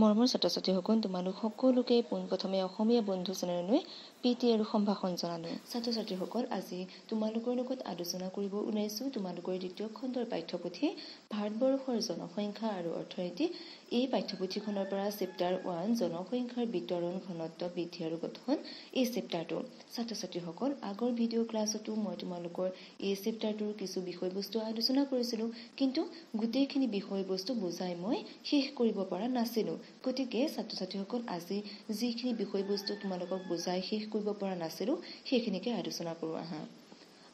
মৰমৰ ছাত্ৰ ছাত্ৰীসকল তোমালোক সকলোকে পোনপ্ৰথমে অসমীয়া বন্ধু চেনেললৈ প্ৰীতি আৰু সম্ভাষণ জনালো ছাত্ৰ ছাত্ৰীসকল আজি তোমালোকৰ লগত আলোচনা কৰিব ওলাইছোঁ তোমালোকৰ দ্বিতীয় খণ্ডৰ পাঠ্যপুথি ভাৰতবৰ্ষৰ জনসংখ্যা আৰু অৰ্থনীতি এই পাঠ্যপুথিখনৰ পৰা চেপ্টাৰ ওৱান জনসংখ্যাৰ বিতৰণ ঘনত্ব বৃদ্ধি আৰু গঠন এই চেপ্তাৰটো ছাত্ৰ ছাত্ৰীসকল আগৰ ভিডিঅ' ক্লাছতো মই তোমালোকৰ এই চেপ্তাৰটোৰ কিছু বিষয়বস্তু আলোচনা কৰিছিলোঁ কিন্তু গোটেইখিনি বিষয়বস্তু বুজাই মই শেষ কৰিব পৰা নাছিলোঁ গতিকে ছাত্ৰ ছাত্ৰীসকল আজি যিখিনি বিষয়বস্তু তোমালোকক বুজাই শেষ কৰিব পৰা নাছিলোঁ সেইখিনিকে আলোচনা কৰোঁ আহা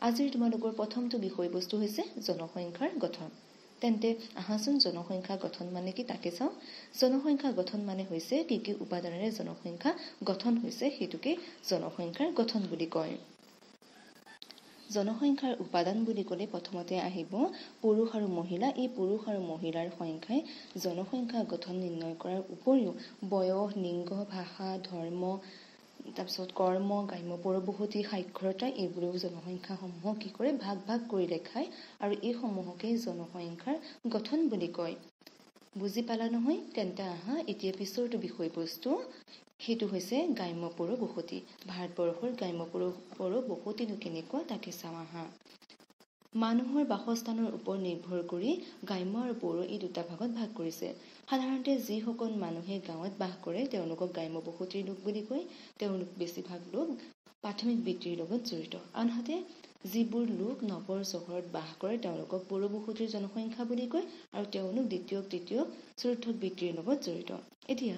আজিৰ তোমালোকৰ প্ৰথমটো বিষয়বস্তু হৈছে জনসংখ্যাৰ গঠন তেন্তে আহাচোন জনসংখ্যা গঠন মানে কি তাকে চাওঁ জনসংখ্যা গঠন মানে হৈছে কি কি উপাদানেৰে জনসংখ্যা গঠন হৈছে সেইটোকে জনসংখ্যাৰ গঠন বুলি কয় জনসংখ্যাৰ উপাদান বুলি ক'লে প্ৰথমতে আহিব পুৰুষ আৰু মহিলা এই পুৰুষ আৰু মহিলাৰ সংখ্যাই জনসংখ্যা গঠন নিৰ্ণয় কৰাৰ উপৰিও বয়স লিংগ ভাষা ধৰ্ম তাৰপিছত কৰ্ম গ্ৰাম্য পৰবহতি সাক্ষৰতা এইবোৰেও জনসংখ্যাসমূহক কি কৰে ভাগ ভাগ কৰি দেখায় আৰু এইসমূহকেই জনসংখ্যাৰ গঠন বুলি কয় বুজি পালা নহয় তেন্তে আহা এতিয়া পিছৰটো বিষয়বস্তু সেইটো হৈছে গ্ৰাম্য পৰবসতি ভাৰতবৰ্ষৰ গ্ৰাম্য পৰ পৰবসতিনো কেনেকুৱা তাকে চাওঁ আহা মানুহৰ বাসস্থানৰ ওপৰত নিৰ্ভৰ কৰি গ্ৰাম্য আৰু পৌৰ এই দুটা ভাগত ভাগ কৰিছে সাধাৰণতে যিসকল মানুহে গাঁৱত বাস কৰে তেওঁলোকক গ্ৰাম্য বসতিৰ লোক বুলি কয় তেওঁলোক বেছিভাগ লোক প্ৰাথমিক বৃত্তিৰ লগত জড়িত আনহাতে যিবোৰ লোক নগৰ চহৰত বাস কৰে তেওঁলোকক বসতিৰ জনসংখ্যা বুলি কয় আৰু তেওঁলোক দ্বিতীয় তৃতীয় চতুৰ্থ বৃত্তিৰ লগত জড়িত এতিয়া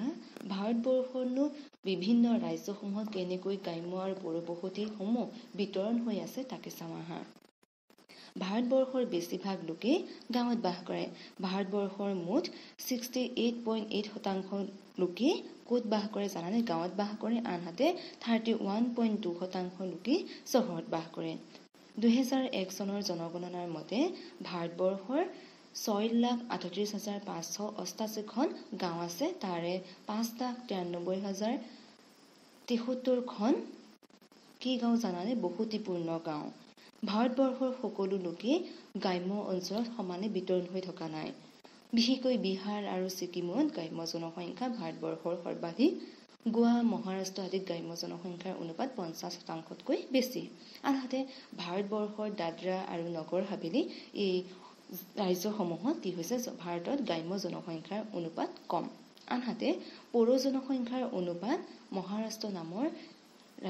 ভাৰতবৰ্ষনো বিভিন্ন ৰাজ্যসমূহত কেনেকৈ গ্ৰাম্য আৰু বসতিসমূহ বিতৰণ হৈ আছে তাকে চাওঁ আহা ভাৰতবৰ্ষৰ বেছিভাগ লোকেই গাঁৱত বাস কৰে ভাৰতবৰ্ষৰ মুঠ ছিক্সটি এইট পইণ্ট এইট শতাংশ লোকেই ক'ত বাস কৰে জানানে গাঁৱত বাস কৰে আনহাতে থাৰ্টি ওৱান পইণ্ট টু শতাংশ লোকেই চহৰত বাস কৰে দুহেজাৰ এক চনৰ জনগণনাৰ মতে ভাৰতবৰ্ষৰ ছয় লাখ আঠত্ৰিছ হাজাৰ পাঁচশ অষ্টাশীখন গাঁও আছে তাৰে পাঁচ লাখ তিৰান্নব্বৈ হাজাৰ তেসত্তৰখন কি গাঁও জানানে বসতিপূৰ্ণ গাঁও ভাৰতবৰ্ষৰ সকলো লোকেই গ্ৰাম্য অঞ্চলত সমানে বিতৰণ হৈ থকা নাই বিশেষকৈ বিহাৰ আৰু ছিকিমত গ্ৰাম্য জনসংখ্যা ভাৰতবৰ্ষৰ সৰ্বাধিক গোৱা মহাৰাষ্ট্ৰ আদিত গ্ৰাম্য জনসংখ্যাৰ অনুপাত পঞ্চাছ শতাংশতকৈ বেছি আনহাতে ভাৰতবৰ্ষৰ দাদৰা আৰু নগৰ হাবেলি এই ৰাজ্যসমূহত কি হৈছে ভাৰতত গ্ৰাম্য জনসংখ্যাৰ অনুপাত কম আনহাতে পৌৰ জনসংখ্যাৰ অনুপাত মহাৰাষ্ট্ৰ নামৰ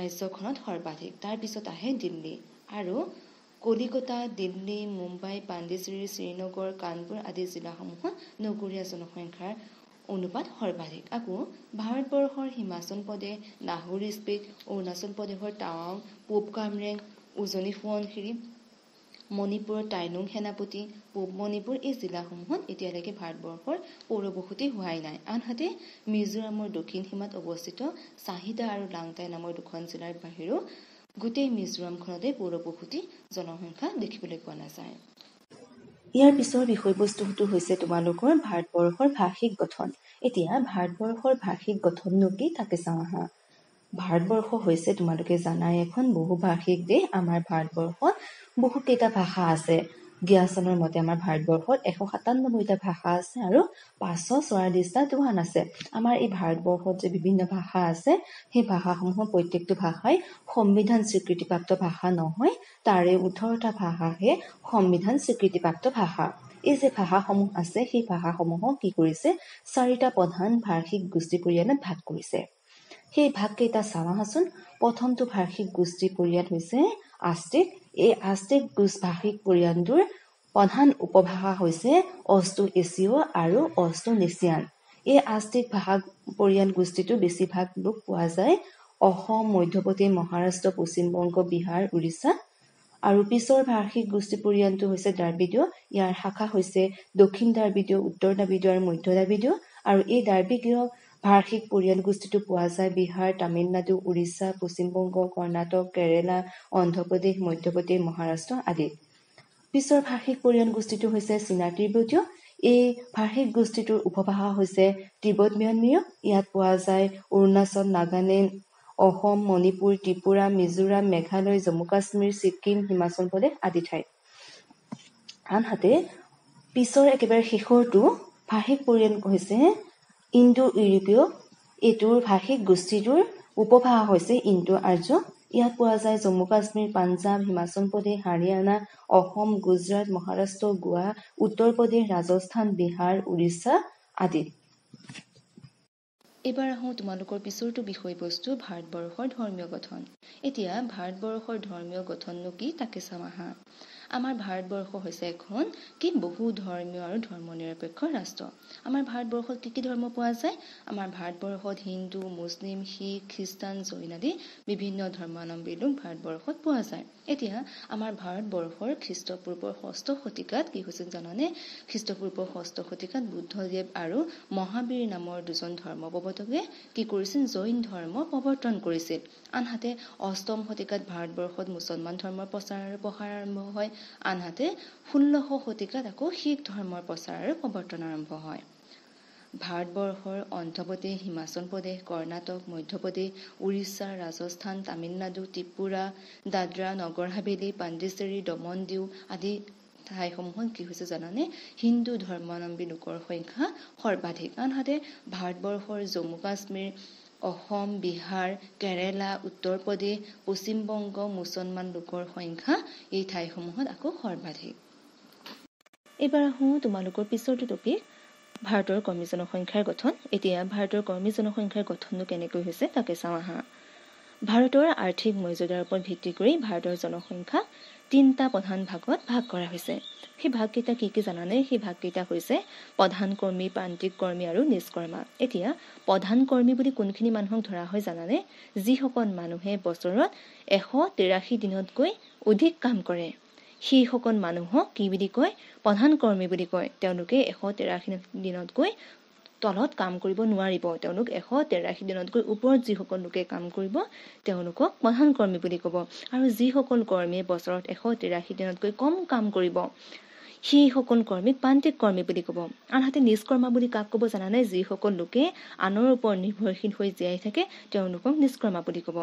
ৰাজ্যখনত সৰ্বাধিক তাৰপিছত আহে দিল্লী আৰু কলিকতা দিল্লী মুম্বাই পাণ্ডিচেৰী শ্ৰীনগৰ কানপুৰ আদি জিলাসমূহত নগৰীয়া জনসংখ্যাৰ অনুপাত সৰ্বাধিক আকৌ ভাৰতবৰ্ষৰ হিমাচল প্ৰদেশ নাহৰি স্পীট অৰুণাচল প্ৰদেশৰ টাৱাং পূব কামৰেং উজনি সোৱণশিৰি মণিপুৰৰ টাইনুং সেনাপতি পূব মণিপুৰ এই জিলাসমূহত এতিয়ালৈকে ভাৰতবৰ্ষৰ পৌৰবসতি হোৱাই নাই আনহাতে মিজোৰামৰ দক্ষিণ সীমাত অৱস্থিত চাহিদা আৰু লাংটাই নামৰ দুখন জিলাৰ বাহিৰেও গোটেই মিজোৰামখনতে পৌৰপ্ৰসূতি জনসংখ্যা দেখিবলৈ পোৱা নাযায় ইয়াৰ পিছৰ বিষয়বস্তুটো হৈছে তোমালোকৰ ভাৰতবৰ্ষৰ ভাষিক গঠন এতিয়া ভাৰতবৰ্ষৰ ভাষিক গঠননো কি তাকে চাওঁ আহা ভাৰতবৰ্ষ হৈছে তোমালোকে জানাই এখন বহুভাষিক দেশ আমাৰ ভাৰতবৰ্ষত বহুকেইটা ভাষা আছে গিয়াচনৰ মতে আমাৰ ভাৰতবৰ্ষত এশ সাতান্নব্বৈটা ভাষা আছে আৰু পাঁচশ চৌৰাল্লিছটা টোহান আছে আমাৰ এই ভাৰতবৰ্ষত যে বিভিন্ন ভাষা আছে সেই ভাষাসমূহৰ প্ৰত্যেকটো ভাষাই সংবিধান স্বীকৃতিপ্ৰাপ্ত ভাষা নহয় তাৰে ওঠৰটা ভাষাহে সংবিধান স্বীকৃতিপ্ৰাপ্ত ভাষা এই যে ভাষাসমূহ আছে সেই ভাষাসমূহক কি কৰিছে চাৰিটা প্ৰধান ভাৰ্ষিক গোষ্ঠী পৰিয়ালত ভাগ কৰিছে সেই ভাগকেইটা চাওঁ আচোন প্ৰথমটো ভাষিক গোষ্ঠী পৰিয়াল হৈছে আষ্টিক এই আষ্টিক গোচ ভাষিক পৰিয়ালটোৰ প্ৰধান উপভাষা হৈছে অষ্ট্ৰো এছিয় আৰু অষ্ট্ৰো নেচিয়ান এই আষ্টিক ভাষা পৰিয়াল গোষ্ঠীটো বেছিভাগ লোক পোৱা যায় অসম মধ্যপ্ৰদেশ মহাৰাষ্ট্ৰ পশ্চিমবংগ বিহাৰ উৰিষ্যা আৰু পিছৰ ভাষিক গোষ্ঠী পৰিয়ালটো হৈছে দাৰ্বিদীয় ইয়াৰ শাখা হৈছে দক্ষিণ দাৰ্বিদীয় উত্তৰ দাৰ্বিদীয় আৰু মধ্য দাৰ্বিদীয় আৰু এই দাৰ্বিদীয় ভাৰ্ষিক পৰিয়াল গোষ্ঠীটো পোৱা যায় বিহাৰ তামিলনাডু উৰিষ্যা পশ্চিমবংগ কৰ্ণাটক কেৰেলা অন্ধ্ৰপ্ৰদেশ প্ৰদেশ মহাৰাষ্ট্ৰ আদিত পিছৰ ভাৰ্ষিক পৰিয়াল গোষ্ঠীটো হৈছে চীনা তিব্বতীয় এই ভাৰ্ষিক গোষ্ঠীটোৰ উপভাষা হৈছে তিব্বত ম্যানমীয় ইয়াত পোৱা যায় অৰুণাচল নাগালেণ্ড অসম মণিপুৰ ত্ৰিপুৰা মিজোৰাম মেঘালয় জম্মু কাশ্মীৰ ছিক্কিম হিমাচল প্ৰদেশ আদি ঠাই আনহাতে পিছৰ একেবাৰে শেষৰটো ভাষিক পৰিয়াল হৈছে ইণ্ডো ইউৰোপীয় এইটোৰ ভাষিক গোষ্ঠীটোৰ উপভাষা হৈছে ইণ্ডো আৰ্য ইয়াত পোৱা যায় জম্মু কাশ্মীৰ পাঞ্জাৱ হিমাচল প্ৰদেশ হাৰিয়ানা অসম গুজৰাট মহাৰাষ্ট্ৰ গোৱা উত্তৰ প্ৰদেশ ৰাজস্থান বিহাৰ উৰিষ্যা আদিত এইবাৰ আহোঁ তোমালোকৰ পিছৰটো বিষয়বস্তু ভাৰতবৰ্ষৰ ধৰ্মীয় গঠন এতিয়া ভাৰতবৰ্ষৰ ধৰ্মীয় গঠননো কি তাকে চাম আহা আমাৰ ভাৰতবৰ্ষ হৈছে এখন কি বহু ধৰ্মীয় আৰু ধৰ্ম নিৰপেক্ষ ৰাষ্ট্ৰ আমাৰ ভাৰতবৰ্ষত কি কি ধৰ্ম পোৱা যায় আমাৰ ভাৰতবৰ্ষত হিন্দু মুছলিম শিখ খ্ৰীষ্টান জৈন আদি বিভিন্ন ধৰ্মাৱলম্বী লোক ভাৰতবৰ্ষত পোৱা যায় এতিয়া আমাৰ ভাৰতবৰ্ষৰ খ্ৰীষ্টপূৰ্বৰ ষষ্ঠ শতিকাত কি হৈছিল জাননে খ্ৰীষ্টপূৰ্বৰ ষষ্ঠ শতিকাত বুদ্ধদেৱ আৰু মহাবীৰ নামৰ দুজন ধৰ্ম প্ৰৱৰ্তকে কি কৰিছিল জৈন ধৰ্ম প্ৰৱৰ্তন কৰিছিল আনহাতে অষ্টম শতিকাত ভাৰতবৰ্ষত মুছলমান ধৰ্মৰ প্ৰচাৰ আৰু প্ৰসাৰ আৰম্ভ হয় আনহাতে ষোল্লশ শতিকাত আকৌ শিখ ধৰ্মৰ প্ৰচাৰ আৰু প্ৰৱৰ্তন আৰম্ভ হয় ভাৰতবৰ্ষৰ অন্ধ্ৰ প্ৰদেশ হিমাচল প্ৰদেশ কৰ্ণাটক মধ্য প্ৰদেশ উৰিষ্যা ৰাজস্থান তামিলনাডু ত্ৰিপুৰা দাদৰা নগৰ হাভেলী পাণ্ডিচেৰী দমন দিউ আদি ঠাইসমূহত কি হৈছে জানানে হিন্দু ধৰ্মাৱলম্বী লোকৰ সংখ্যা সৰ্বাধিক আনহাতে ভাৰতবৰ্ষৰ জম্মু কাশ্মীৰ অসম বিহাৰ কেৰেলা উত্তৰ প্ৰদেশ পশ্চিমবংগ মুছলমান লোকৰ সংখ্যা এই ঠাইসমূহত আকৌ সৰ্বাধিক এইবাৰ আহো তোমালোকৰ পিছৰটো টপিক ভাৰতৰ কৰ্মী জনসংখ্যাৰ গঠন এতিয়া ভাৰতৰ কৰ্মী জনসংখ্যাৰ গঠনটো কেনেকৈ হৈছে তাকে চাওঁ আহা ভাৰতৰ আৰ্থিক মৰ্যাদাৰ ওপৰত ভিত্তি কৰি ভাৰতৰ জনসংখ্যা তিনিটা প্ৰধান ভাগত ভাগ কৰা হৈছে সেই ভাগকেইটা কি কি জানানে সেই ভাগকেইটা হৈছে প্ৰধান কৰ্মী প্ৰান্তিক কৰ্মী আৰু নিষ্কৰ্মা এতিয়া প্ৰধান কৰ্মী বুলি কোনখিনি মানুহক ধৰা হয় জানানে যিসকল মানুহে বছৰত এশ তিৰাশী দিনতকৈ অধিক কাম কৰে সেইসকল মানুহক কি বুলি কয় প্ৰধান কৰ্মী বুলি কয় তেওঁলোকে এশ তেৰাশী দিনতকৈ তলত কাম কৰিব নোৱাৰিব তেওঁলোক এশ তেৰাশী দিনতকৈ ওপৰত যিসকল লোকে কাম কৰিব তেওঁলোকক প্ৰধান কৰ্মী বুলি ক'ব আৰু যিসকল কৰ্মীয়ে বছৰত এশ তেৰাশী দিনতকৈ কম কাম কৰিব সেইসকল কৰ্মীক প্ৰান্তিক কৰ্মী বুলি ক'ব আনহাতে নিষ্কৰ্মা বুলি কাক ক'ব জানা নাই যিসকল লোকে আনৰ ওপৰত নিৰ্ভৰশীল হৈ জীয়াই থাকে তেওঁলোকক নিষ্কৰ্মা বুলি ক'ব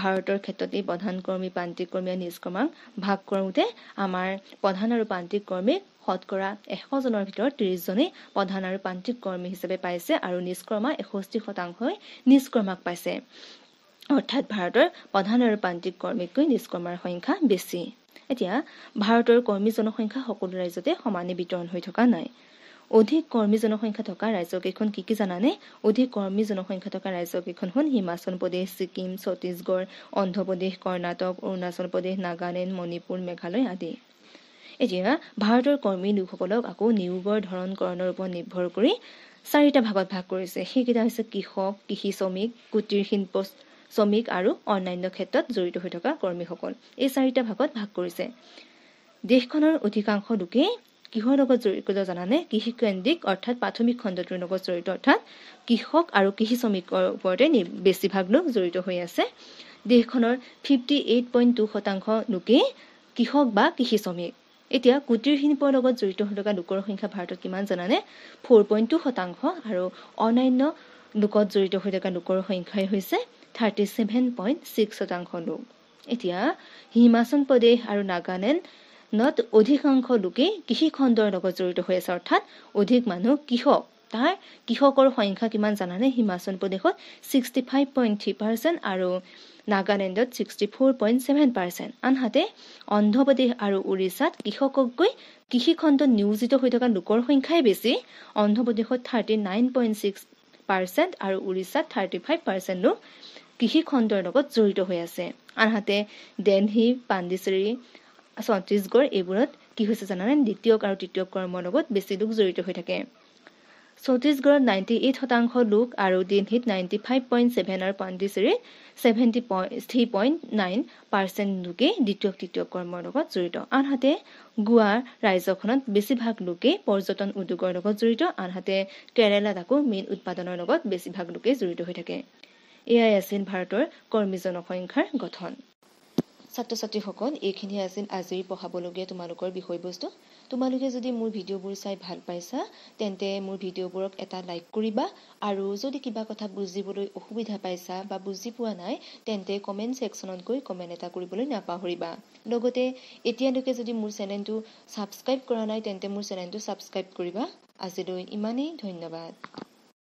ভাৰতৰ ক্ষেত্ৰতে প্ৰধান কৰ্মী প্ৰান্তিক কৰ্মী আৰু নিষ্কমাং ভাগ কৰোঁতে আমাৰ প্ৰধান আৰু প্ৰান্তিক কৰ্মী শতকৰা এশজনৰ ভিতৰত ত্ৰিছজনেই প্ৰধান আৰু প্ৰান্তিক কৰ্মী হিচাপে পাইছে আৰু নিষ্কৰ্মা এষষ্ঠি শতাংশই নিষ্কৰ্মাক পাইছে অৰ্থাৎ ভাৰতৰ প্ৰধান আৰু প্ৰান্তিক কৰ্মীতকৈ নিষ্কৰ্মাৰ সংখ্যা বেছি এতিয়া ভাৰতৰ কৰ্মী জনসংখ্যা সকলো ৰাজ্যতে সমানে বিতৰণ হৈ থকা নাই অধিক কৰ্মী জনসংখ্যা থকা ৰাজ্যকেইখন কি কি জানানে অধিক কৰ্মী জনসংখ্যা থকা ৰাজ্যকেইখন হ'ল হিমাচল প্ৰদেশ ছিকিম ছত্তীশগড় অন্ধ্ৰপ্ৰদেশ কৰ্ণাটক অৰুণাচল প্ৰদেশ নাগালেণ্ড মণিপুৰ মেঘালয় আদি এতিয়া ভাৰতৰ কৰ্মী লোকসকলক আকৌ নিয়োগৰ ধৰণকৰণৰ ওপৰত নিৰ্ভৰ কৰি চাৰিটা ভাগত ভাগ কৰিছে সেইকেইটা হৈছে কৃষক কৃষি শ্ৰমিক কুটিৰ শিল্প শ্ৰমিক আৰু অন্যান্য ক্ষেত্ৰত জড়িত হৈ থকা কৰ্মীসকল এই চাৰিটা ভাগত ভাগ কৰিছে দেশখনৰ অধিকাংশ লোকেই কিহৰ লগত জড়িত জানানে কৃষি কেন্দ্ৰিক অৰ্থাৎ প্ৰাথমিক খণ্ডটোৰ লগত জড়িত অৰ্থাৎ কৃষক আৰু কৃষি শ্ৰমিকৰ ওপৰতে বেছিভাগ লোক জড়িত হৈ আছে দেশখনৰ ফিফটি এইট পইণ্ট টু শতাংশ লোকেই কৃষক বা কৃষি শ্ৰমিক এতিয়া কুটিৰ শিল্পৰ লগত জড়িত হৈ থকা লোকৰ সংখ্যা ভাৰতত কিমান জানানে ফ'ৰ পইণ্ট টু শতাংশ আৰু অন্যান্য লোকত জড়িত হৈ থকা লোকৰ সংখ্যাই হৈছে থাৰ্টি ছেভেন পইণ্ট ছিক্স শতাংশ লোক এতিয়া হিমাচল প্ৰদেশ আৰু নাগালেণ্ড নট অধিকাংশ লোকেই কৃষি খণ্ডৰ লগত জড়িত হৈ আছে অৰ্থাৎ অধিক মানুহ কৃষক তাৰ কৃষকৰ সংখ্যা কিমান জানানে হিমাচল প্ৰদেশত sixty five point three percent আৰু নাগালেণ্ডত sixty four point seven percent আনহাতে অন্ধ্ৰপ্ৰদেশ আৰু উৰিষ্যাত কৃষককৈ কৃষিখণ্ডত নিয়োজিত হৈ থকা লোকৰ সংখ্যাই বেছি অন্ধ্ৰপ্ৰদেশত thirty nine point six percent আৰু উৰিষ্যাত থাৰ্টি ফাইভ পাৰ্চেণ্ট লোক কৃষি খণ্ডৰ লগত জড়িত হৈ আছে আনহাতে দেলহি পাণ্ডিচেৰী ছত্তীশগড় এইবোৰত কি হৈছে জানানে দ্বিতীয়ক আৰু তৃতীয় কৰ্মৰ লগত বেছি লোক জড়িত হৈ থাকে ছত্তীশগড়ত নাইণ্টি এইট শতাংশ লোক আৰু দিল্লীত নাইনটি ফাইভ পইণ্ট ছেভেন আৰু পাণ্ডিচেৰীত seventy point three point nine percent লোকেই দ্বিতীয় তৃতীয় কৰ্মৰ লগত জড়িত আনহাতে গোৱাৰ ৰাজ্যখনত বেছিভাগ লোকেই পৰ্যটন উদ্যোগৰ লগত জড়িত আনহাতে কেৰেলাত আকৌ মীন উৎপাদনৰ লগত বেছিভাগ লোকেই জড়িত হৈ থাকে এয়াই আছিল ভাৰতৰ কৰ্মী জনসংখ্যাৰ গঠন ছাত্ৰ ছাত্ৰীসকল এইখিনি আছিল আজিৰ পঢ়াবলগীয়া তোমালোকৰ বিষয়বস্তু তোমালোকে যদি মোৰ ভিডিঅ'বোৰ চাই ভাল পাইছা তেন্তে মোৰ ভিডিঅ'বোৰক এটা লাইক কৰিবা আৰু যদি কিবা কথা বুজিবলৈ অসুবিধা পাইছা বা বুজি পোৱা নাই তেন্তে কমেণ্ট ছেকশ্যনত গৈ কমেণ্ট এটা কৰিবলৈ নাপাহৰিবা লগতে এতিয়ালৈকে যদি মোৰ চেনেলটো ছাবস্ক্ৰাইব কৰা নাই তেন্তে মোৰ চেনেলটো ছাবস্ক্ৰাইব কৰিবা আজিলৈ ইমানেই ধন্যবাদ